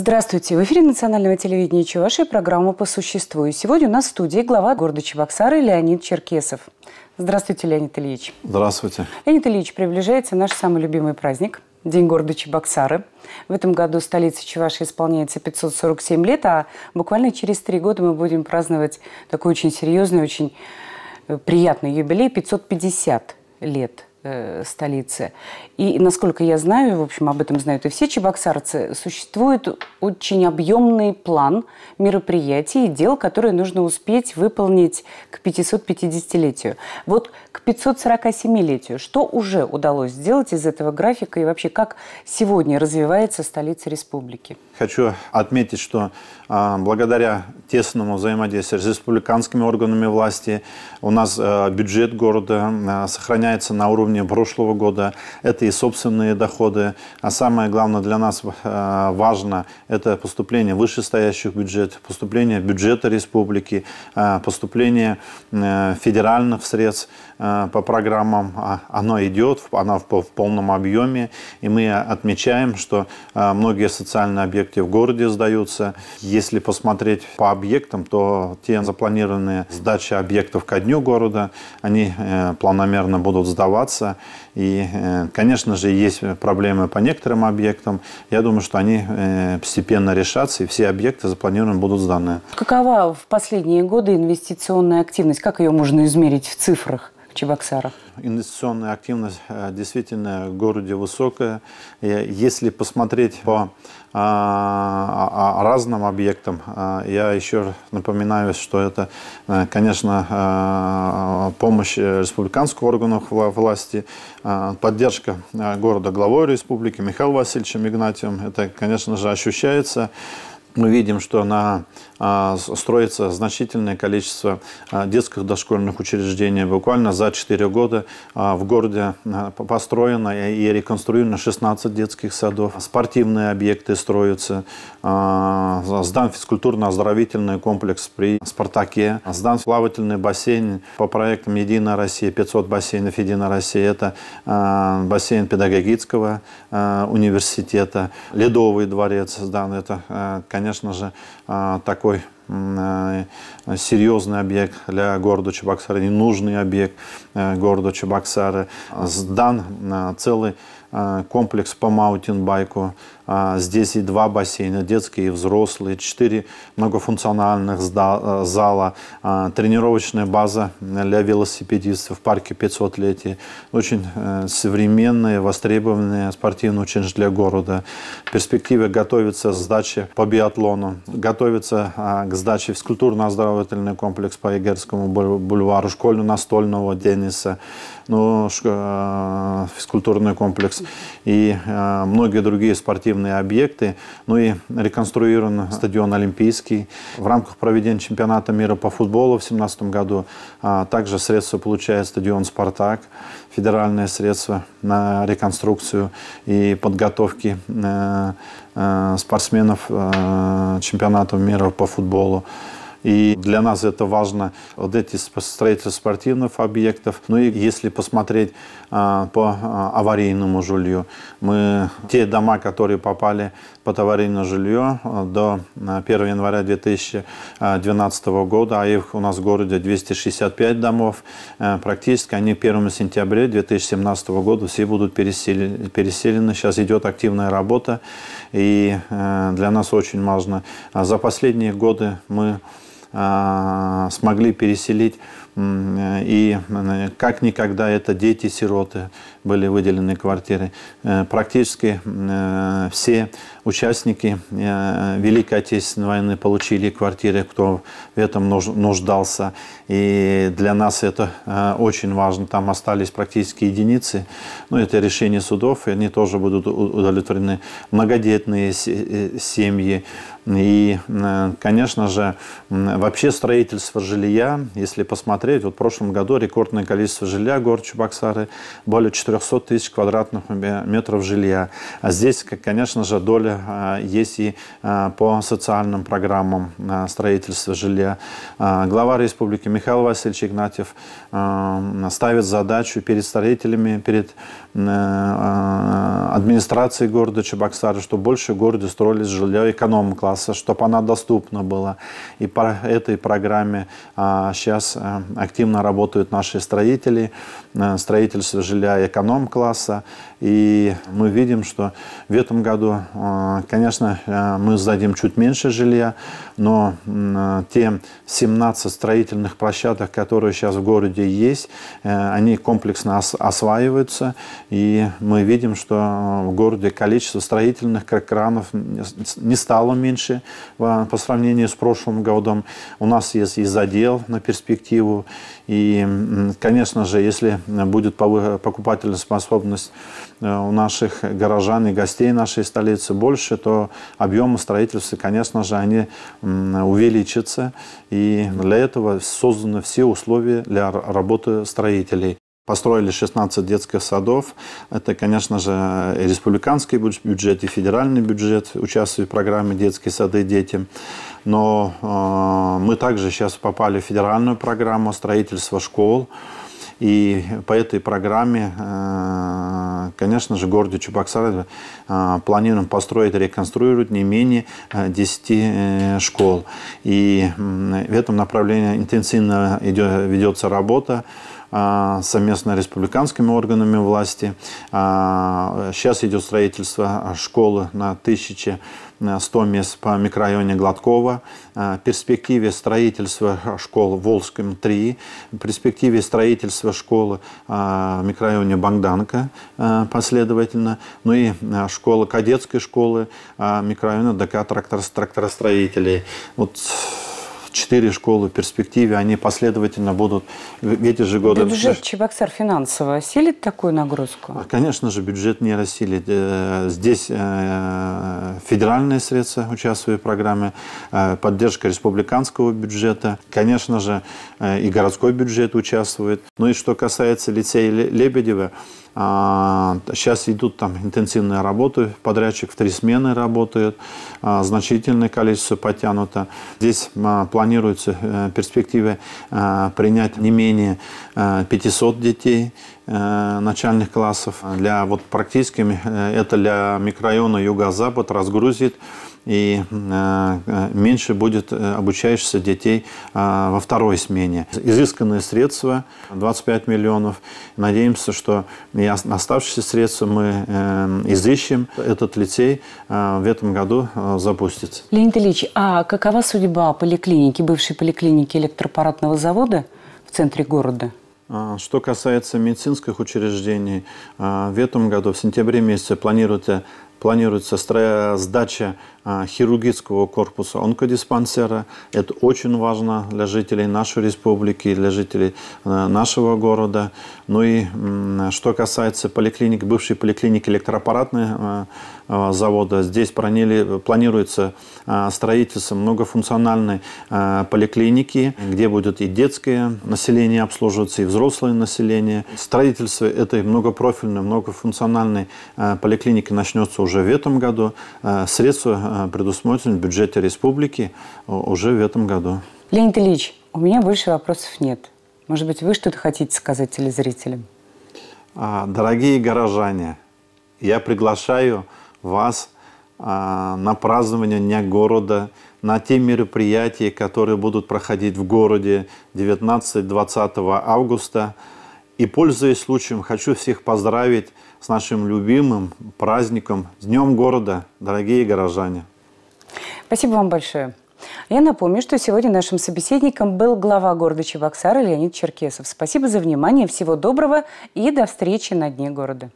Здравствуйте. В эфире национального телевидения Чуваши программа «По существу». И сегодня у нас в студии глава города Чебоксары Леонид Черкесов. Здравствуйте, Леонид Ильич. Здравствуйте. Леонид Ильич, приближается наш самый любимый праздник – День города Чебоксары. В этом году столице Чуваши исполняется 547 лет, а буквально через три года мы будем праздновать такой очень серьезный, очень э, приятный юбилей – 550 лет э, столицы. И, насколько я знаю, в общем, об этом знают и все чебоксарцы, существует очень объемный план мероприятий и дел, которые нужно успеть выполнить к 550-летию. Вот к 547-летию что уже удалось сделать из этого графика и вообще как сегодня развивается столица республики? Хочу отметить, что а, благодаря тесному взаимодействию с республиканскими органами власти у нас а, бюджет города а, сохраняется на уровне уровня прошлого года, это и собственные доходы, а самое главное для нас э, важно, это поступление вышестоящих бюджетов, поступление бюджета республики, э, поступление э, федеральных средств по программам, а оно идет, оно в полном объеме, и мы отмечаем, что многие социальные объекты в городе сдаются. Если посмотреть по объектам, то те запланированные сдачи объектов ко дню города, они планомерно будут сдаваться, меняться. И, э, конечно же, есть проблемы по некоторым объектам. Я думаю, что они э, постепенно решатся, и все объекты запланированы будут сданы. Какова в последние годы инвестиционная активность? Как ее можно измерить в цифрах? Чебоксарах? Инвестиционная активность э, действительно в городе высокая. Э, если посмотреть по а, а, а, разным объектам, э, я еще напоминаю, что это, конечно, помощь республиканских органов власти, поддержка города главой республики Михаила Васильевича Игнатьевым. Это, конечно же, ощущается мы видим, что на, а, строится значительное количество а, детских дошкольных учреждений. Буквально за 4 года а, в городе построено и реконструировано 16 детских садов. Спортивные объекты строятся. Сдан физкультурно-оздоровительный комплекс при «Спартаке». Сдан плавательный бассейн по проектам «Единая Россия», 500 бассейнов «Единая Россия». Это бассейн педагогического университета. Ледовый дворец сдан. Это, конечно, конечно же, а, такой э, серьезный объект для города Чебоксары, ненужный объект э, города Чебоксары. Сдан а, целый а, комплекс по маутинбайку. А, здесь и два бассейна, детские и взрослые, четыре многофункциональных а, зала, тренировочная база для велосипедистов в парке 500-летие. Очень э, современные, востребованные спортивные учреждения для города. В перспективе готовится сдача по биатлону, готовится к сдаче физкультурно-оздоровительный комплекс по Егерскому бульвару, школьную настольного тенниса, ну, э, физкультурный комплекс комплекс и многие другие спортивные объекты. Ну и реконструирован стадион Олимпийский. В рамках проведения чемпионата мира по футболу в 2017 году также средства получает стадион «Спартак», федеральные средства на реконструкцию и подготовки спортсменов э, чемпионата мира по футболу. И для нас это важно, вот эти строительства спортивных объектов. Ну и если посмотреть а, по а, аварийному жилью, мы те дома, которые попали под аварийное жилье а, до 1 января 2012 года, а их у нас в городе 265 домов, э, практически они 1 сентября 2017 года все будут переселены. Сейчас идет активная работа и э, для нас очень важно. А за последние годы мы э, смогли переселить Э, и э, как никогда это дети-сироты были выделены квартиры. Э, практически все участники Великой Отечественной войны получили квартиры, кто в этом нуждался. И для нас это очень важно. Там остались практически единицы. Но ну, это решение судов, и они тоже будут удовлетворены. Многодетные семьи. И, конечно же, вообще строительство жилья, если посмотреть, смотреть, вот в прошлом году рекордное количество жилья в городе Чебоксары, более 400 тысяч квадратных метров жилья. А здесь, конечно же, доля а, есть и а, по социальным программам а, строительства жилья. Глава республики Михаил Васильевич Игнатьев ставит задачу перед строителями, перед администрацией города Чебоксары, чтобы больше в городе строились жилье эконом-класса, чтобы она доступна была. И по этой программе сейчас активно работают наши строители, э, строительство жилья эконом-класса. И мы видим, что в этом году, э, конечно, э, мы сдадим чуть меньше жилья, но те 17 строительных площадок, которые сейчас в городе есть, они комплексно осваиваются. И мы видим, что в городе количество строительных кранов не стало меньше по сравнению с прошлым годом. У нас есть и задел на перспективу и, конечно же, если будет покупательная способность э, у наших горожан и гостей нашей столицы больше, то объемы строительства, конечно же, они увеличатся. И для этого созданы все условия для работы строителей. Построили 16 детских садов. Это, конечно же, и республиканский бюджет, и федеральный бюджет участвует в программе «Детские сады детям». Но э, мы также сейчас попали в федеральную программу строительства школ. И по этой программе, э, конечно же, в городе Чебоксары э, планируем построить, реконструировать не менее 10 э, школ. И в этом направлении интенсивно идет, ведется работа. А, совместно с республиканскими органами власти. А, сейчас идет строительство а, школы на 1000 100 мест по микрорайоне Гладкова, В перспективе строительства школы Волжском 3, перспективе строительства школы в микрорайоне Богданка последовательно, ну и школа кадетской школы микрорайона ДК тракторостроителей. Вот четыре школы в перспективе, они последовательно будут эти же годы... Бюджет Чебоксар финансово осилит такую нагрузку? А, конечно же, бюджет не рассилит. Э, здесь э, федеральные средства участвуют в программе, э, поддержка республиканского бюджета, конечно же, и городской бюджет участвует. Ну и что касается лицея Лебедева, Сейчас а, идут там интенсивные работы, подрядчик в три смены работает, а, значительное количество потянуто. Здесь а, планируется в э, перспективе принять не менее 500 э, детей э, начальных классов. Для вот практически это для микрорайона Юго-Запад разгрузит и а, а, меньше будет э, обучающихся детей а, во второй смене. Изысканные средства 25 миллионов. Надеемся, что и оставшиеся средства мы эм, изыщем. Этот лицей э, в этом году э, запустится. Леонид Ильич, а какова судьба поликлиники, бывшей поликлиники электропаратного завода в центре города? Что касается медицинских учреждений, в этом году, в сентябре месяце, планируется планируется сдача а, хирургического корпуса онкодиспансера. Это очень важно для жителей нашей республики, для жителей а, нашего города. Ну и что касается поликлиник, бывшей поликлиники электроаппаратной а, завода, здесь проняли, планируется строительство многофункциональной поликлиники, где будет и детское население обслуживаться, и взрослое население. Строительство этой многопрофильной, многофункциональной поликлиники начнется уже уже в этом году. Э, средства э, предусмотрены в бюджете республики уже в этом году. Леонид Ильич, у меня больше вопросов нет. Может быть, вы что-то хотите сказать телезрителям? А, дорогие горожане, я приглашаю вас а, на празднование Дня города, на те мероприятия, которые будут проходить в городе 19-20 августа – и, пользуясь случаем, хочу всех поздравить с нашим любимым праздником, Днем города, дорогие горожане. Спасибо вам большое. Я напомню, что сегодня нашим собеседником был глава города Чебоксара Леонид Черкесов. Спасибо за внимание, всего доброго и до встречи на Дне города.